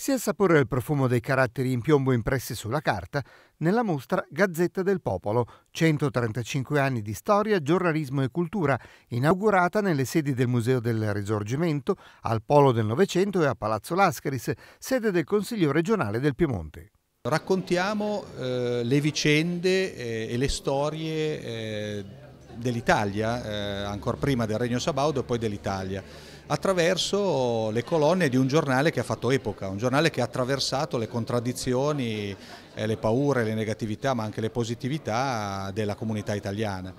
Si assapora il profumo dei caratteri in piombo impressi sulla carta nella mostra Gazzetta del Popolo, 135 anni di storia, giornalismo e cultura, inaugurata nelle sedi del Museo del Risorgimento, al Polo del Novecento e a Palazzo Lascaris, sede del Consiglio regionale del Piemonte. Raccontiamo eh, le vicende eh, e le storie eh, dell'Italia, eh, ancora prima del Regno Sabaudo e poi dell'Italia attraverso le colonne di un giornale che ha fatto epoca, un giornale che ha attraversato le contraddizioni, le paure, le negatività ma anche le positività della comunità italiana.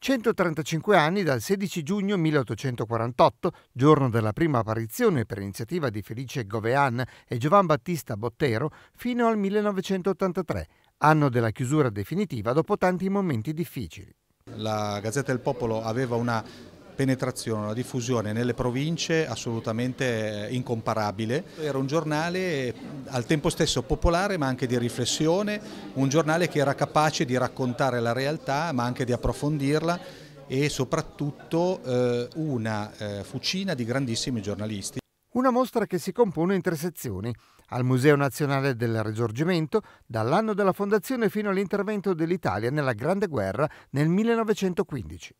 135 anni dal 16 giugno 1848, giorno della prima apparizione per iniziativa di Felice Govean e Giovan Battista Bottero, fino al 1983, anno della chiusura definitiva dopo tanti momenti difficili. La Gazzetta del Popolo aveva una penetrazione, una diffusione nelle province assolutamente eh, incomparabile. Era un giornale eh, al tempo stesso popolare ma anche di riflessione, un giornale che era capace di raccontare la realtà ma anche di approfondirla e soprattutto eh, una eh, fucina di grandissimi giornalisti. Una mostra che si compone in tre sezioni. Al Museo Nazionale del Risorgimento, dall'anno della fondazione fino all'intervento dell'Italia nella Grande Guerra nel 1915.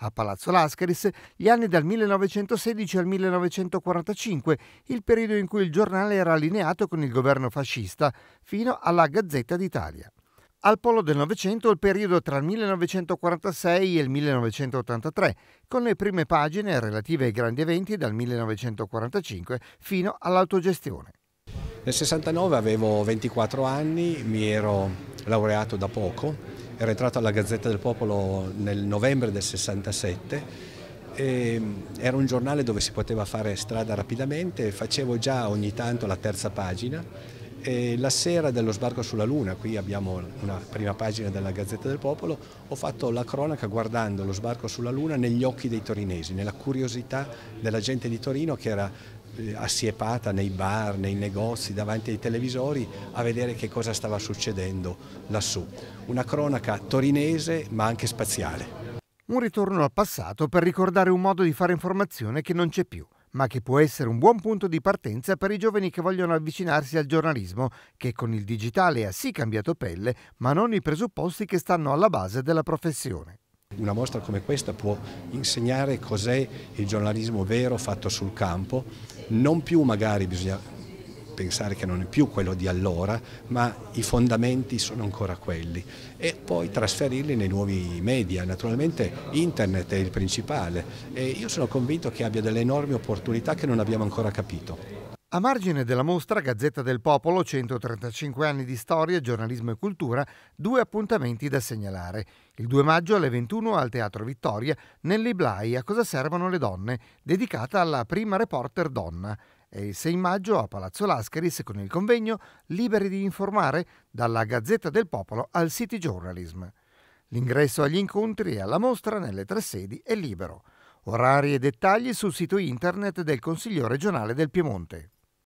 A Palazzo Lascaris, gli anni dal 1916 al 1945, il periodo in cui il giornale era allineato con il governo fascista, fino alla Gazzetta d'Italia. Al polo del Novecento il periodo tra il 1946 e il 1983, con le prime pagine relative ai grandi eventi dal 1945 fino all'autogestione. Nel 69 avevo 24 anni, mi ero laureato da poco era entrato alla Gazzetta del Popolo nel novembre del 67 ehm, era un giornale dove si poteva fare strada rapidamente, facevo già ogni tanto la terza pagina e la sera dello sbarco sulla Luna, qui abbiamo una prima pagina della Gazzetta del Popolo, ho fatto la cronaca guardando lo sbarco sulla Luna negli occhi dei torinesi, nella curiosità della gente di Torino che era eh, assiepata nei bar, nei negozi, davanti ai televisori a vedere che cosa stava succedendo lassù. Una cronaca torinese ma anche spaziale. Un ritorno al passato per ricordare un modo di fare informazione che non c'è più ma che può essere un buon punto di partenza per i giovani che vogliono avvicinarsi al giornalismo, che con il digitale ha sì cambiato pelle, ma non i presupposti che stanno alla base della professione. Una mostra come questa può insegnare cos'è il giornalismo vero fatto sul campo, non più magari bisogna pensare che non è più quello di allora, ma i fondamenti sono ancora quelli e poi trasferirli nei nuovi media. Naturalmente internet è il principale e io sono convinto che abbia delle enormi opportunità che non abbiamo ancora capito. A margine della mostra Gazzetta del Popolo, 135 anni di storia, giornalismo e cultura, due appuntamenti da segnalare. Il 2 maggio alle 21 al Teatro Vittoria, Nelly A cosa servono le donne, dedicata alla prima reporter donna. E il 6 maggio a Palazzo Lascaris con il convegno Liberi di informare, dalla Gazzetta del Popolo al City Journalism. L'ingresso agli incontri e alla mostra nelle tre sedi è libero. Orari e dettagli sul sito internet del Consiglio regionale del Piemonte.